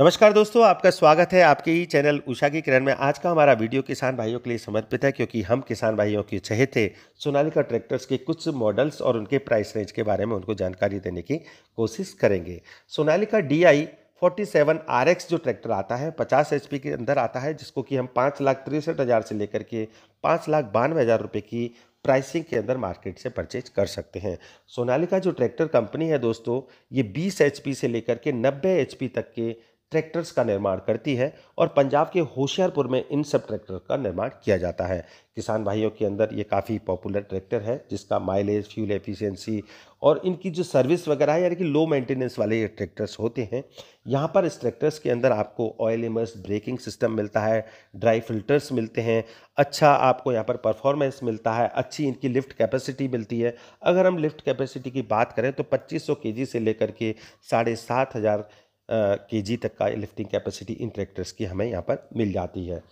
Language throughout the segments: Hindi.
नमस्कार दोस्तों आपका स्वागत है आपके ही चैनल उषा की किरण में आज का हमारा वीडियो किसान भाइयों के लिए समर्पित है क्योंकि हम किसान भाइयों के थे सोनालिका ट्रैक्टर्स के कुछ मॉडल्स और उनके प्राइस रेंज के बारे में उनको जानकारी देने की कोशिश करेंगे Sonalika D I forty seven R X जो ट्रैक्टर आता है पचास एच के अंदर आता है जिसको कि हम पाँच लाख तिरसठ हज़ार से लेकर के पाँच लाख बानवे हज़ार रुपये की प्राइसिंग के अंदर मार्केट से परचेज कर सकते हैं सोनालिका जो ट्रैक्टर कंपनी है दोस्तों ये बीस एच से लेकर के नब्बे एच तक के ट्रैक्टर्स का निर्माण करती है और पंजाब के होशियारपुर में इन सब ट्रैक्टर का निर्माण किया जाता है किसान भाइयों के अंदर ये काफ़ी पॉपुलर ट्रैक्टर है जिसका माइलेज फ्यूल एफिशिएंसी और इनकी जो सर्विस वगैरह है यानी कि लो मेंटेनेंस वाले ये ट्रैक्टर्स होते हैं यहाँ पर इस ट्रैक्टर्स के अंदर आपको ऑयल इमर्स ब्रेकिंग सिस्टम मिलता है ड्राई फिल्टर्स मिलते हैं अच्छा आपको यहाँ पर परफॉर्मेंस मिलता है अच्छी इनकी लिफ्ट कैपेसिटी मिलती है अगर हम लिफ्ट कैपेसिटी की बात करें तो पच्चीस सौ से लेकर के साढ़े सात हज़ार के तक का लिफ्टिंग कैपेसिटी इन ट्रैक्टर्स की हमें यहाँ पर मिल जाती है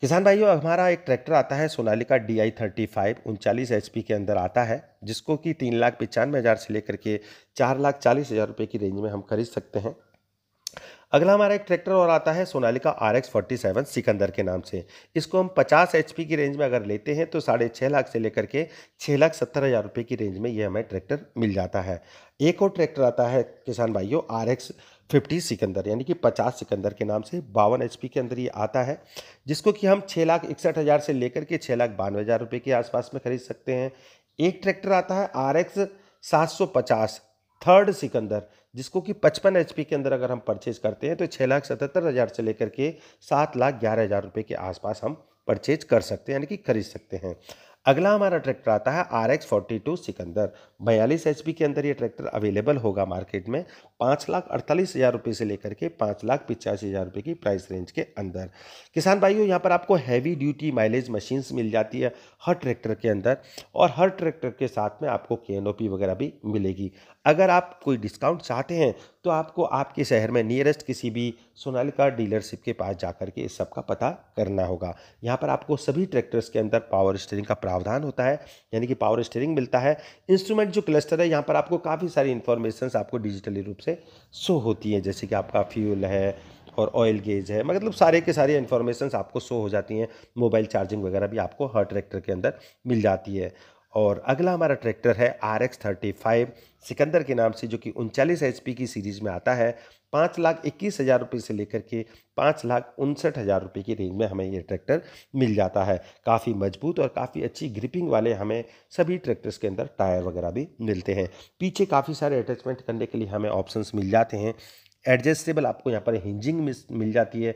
किसान भाइयों हमारा एक ट्रैक्टर आता है Sonalika D I thirty five उनचालीस एच के अंदर आता है जिसको कि तीन लाख पचानवे हज़ार से लेकर के चार लाख चालीस हज़ार रुपये की रेंज में हम खरीद सकते हैं अगला हमारा एक ट्रैक्टर और आता है Sonalika R X forty seven Sikander के नाम से इसको हम पचास एच की रेंज में अगर लेते हैं तो साढ़े छः लाख से लेकर के छः लाख सत्तर हज़ार रुपये की रेंज में ये हमें ट्रैक्टर मिल जाता है एक और ट्रैक्टर आता है किसान भाइयों आर एक्स फिफ्टी सिकंदर यानी कि पचास सिकंदर के नाम से बावन एच के अंदर ये आता है जिसको कि हम छः लाख इकसठ हज़ार से लेकर के छः लाख बानवे हज़ार रुपये के आसपास में खरीद सकते हैं एक ट्रैक्टर आता है आर एक्स सात सौ पचास थर्ड सिकंदर जिसको कि 55 एच के अंदर अगर हम परचेज करते हैं तो छः लाख सतहत्तर हज़ार से लेकर के सात लाख ग्यारह हज़ार रुपये के आसपास हम परचेज कर सकते हैं यानी कि खरीद सकते हैं अगला हमारा ट्रैक्टर आता है R X forty two Sikander बयालीस एच के अंदर ये ट्रैक्टर अवेलेबल होगा मार्केट में पाँच लाख अड़तालीस हज़ार रुपये से लेकर के पाँच लाख पिचासी हज़ार रुपये की प्राइस रेंज के अंदर किसान भाइयों यहाँ पर आपको हैवी ड्यूटी माइलेज मशीन्स मिल जाती है हर ट्रैक्टर के अंदर और हर ट्रैक्टर के साथ में आपको के वगैरह भी मिलेगी अगर आप कोई डिस्काउंट चाहते हैं तो आपको आपके शहर में नियरेस्ट किसी भी सोनालिका डीलरशिप के पास जाकर के इस सब का पता करना होगा यहाँ पर आपको सभी ट्रैक्टर्स के अंदर पावर स्टेयरिंग का प्रावधान होता है यानी कि पावर स्टेयरिंग मिलता है इंस्ट्रूमेंट प्रोडक्ट जो क्लस्टर है यहाँ पर आपको काफ़ी सारी इन्फॉर्मेशन आपको डिजिटली रूप से शो होती है जैसे कि आपका फ्यूल है और ऑयल गेज है मतलब सारे के सारे इन्फॉर्मेशन आपको शो हो जाती हैं मोबाइल चार्जिंग वगैरह भी आपको हर ट्रैक्टर के अंदर मिल जाती है और अगला हमारा ट्रैक्टर है R X thirty five Sikander के नाम से जो कि उनचालीस एच की सीरीज़ में आता है पाँच लाख इक्कीस हज़ार रुपये से लेकर के पाँच लाख उनसठ हज़ार रुपये की रेंज में हमें ये ट्रैक्टर मिल जाता है काफ़ी मजबूत और काफ़ी अच्छी ग्रिपिंग वाले हमें सभी ट्रैक्टर्स के अंदर टायर वगैरह भी मिलते हैं पीछे काफ़ी सारे अटैचमेंट करने के लिए हमें ऑप्शंस मिल जाते हैं एडजस्टेबल आपको यहाँ पर हिंजिंग मिल जाती है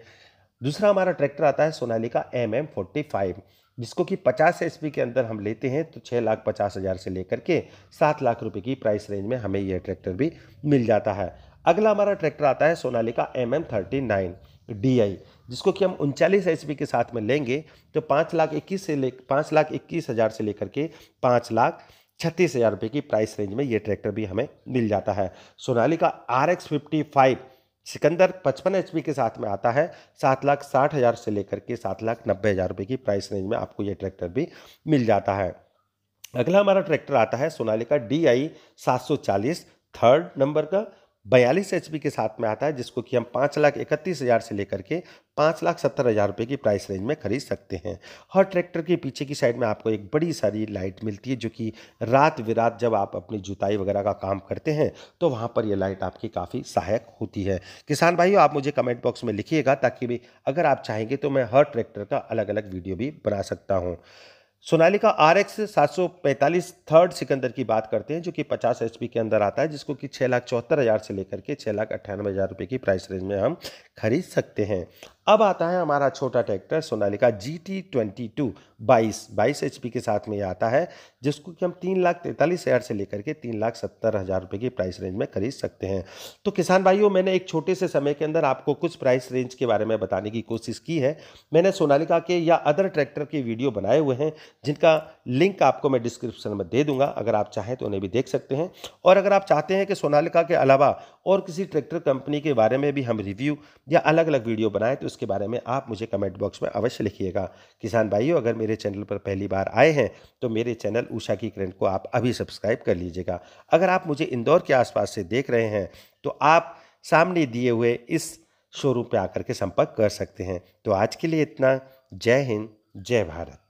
दूसरा हमारा ट्रैक्टर आता है का एम एम फोर्टी फाइव जिसको कि 50 एस के अंदर हम लेते हैं तो छः लाख पचास हज़ार से लेकर के सात लाख रुपए की प्राइस रेंज में हमें यह ट्रैक्टर भी मिल जाता है अगला हमारा ट्रैक्टर आता है Sonalika M M thirty nine D I जिसको कि हम उनचालीस एस के साथ में लेंगे तो पाँच लाख इक्कीस से ले पाँच लाख इक्कीस हज़ार से लेकर के पाँच लाख छत्तीस हज़ार रुपये की प्राइस रेंज में ये ट्रैक्टर भी हमें मिल जाता है Sonalika R X fifty five Sikander पचपन एच के साथ में आता है सात लाख साठ हज़ार से लेकर के सात लाख नब्बे हज़ार रुपये की प्राइस रेंज में आपको ये ट्रैक्टर भी मिल जाता है अगला हमारा ट्रैक्टर आता है सोनालिका डी आई सात सौ चालीस थर्ड नंबर का बयालीस एच के साथ में आता है जिसको कि हम पाँच लाख इकतीस हज़ार से लेकर के पाँच लाख सत्तर हज़ार रुपये की प्राइस रेंज में खरीद सकते हैं हर ट्रैक्टर के पीछे की साइड में आपको एक बड़ी सारी लाइट मिलती है जो कि रात विरात जब आप अपनी जुताई वगैरह का काम करते हैं तो वहाँ पर यह लाइट आपकी काफ़ी सहायक होती है किसान भाइयों आप मुझे कमेंट बॉक्स में लिखिएगा ताकि भी अगर आप चाहेंगे तो मैं हर ट्रैक्टर का अलग अलग वीडियो भी बना सकता हूँ सोनालिका आर एक्स सात थर्ड सिकंदर की बात करते हैं जो कि 50 एच के अंदर आता है जिसको कि छः लाख चौहत्तर हज़ार से लेकर के छः लाख अट्ठानवे हज़ार रुपये की प्राइस रेंज में हम खरीद सकते हैं अब आता है हमारा छोटा tractor Sonalika G T twenty two बाईस बाईस एच के साथ में ये आता है जिसको कि हम तीन लाख तैंतालीस हज़ार से लेकर के तीन लाख सत्तर हज़ार रुपये की प्राइस रेंज में खरीद सकते हैं तो किसान भाइयों मैंने एक छोटे से समय के अंदर आपको कुछ प्राइस रेंज के बारे में बताने की कोशिश की है मैंने सोनालिका के या अदर ट्रैक्टर के वीडियो बनाए हुए हैं जिनका लिंक आपको मैं डिस्क्रिप्शन में दे दूंगा अगर आप चाहें तो उन्हें भी देख सकते हैं और अगर आप चाहते हैं कि सोनालिका के अलावा और किसी ट्रैक्टर कंपनी के बारे में भी हम रिव्यू या अलग अलग वीडियो बनाएं तो उसके बारे में आप मुझे कमेंट बॉक्स में अवश्य लिखिएगा किसान भाइयों अगर मेरे चैनल पर पहली बार आए हैं तो मेरे चैनल उषा की करंट को आप अभी सब्सक्राइब कर लीजिएगा अगर आप मुझे इंदौर के आसपास से देख रहे हैं तो आप सामने दिए हुए इस शोरूम पर आकर के संपर्क कर सकते हैं तो आज के लिए इतना जय हिंद जय भारत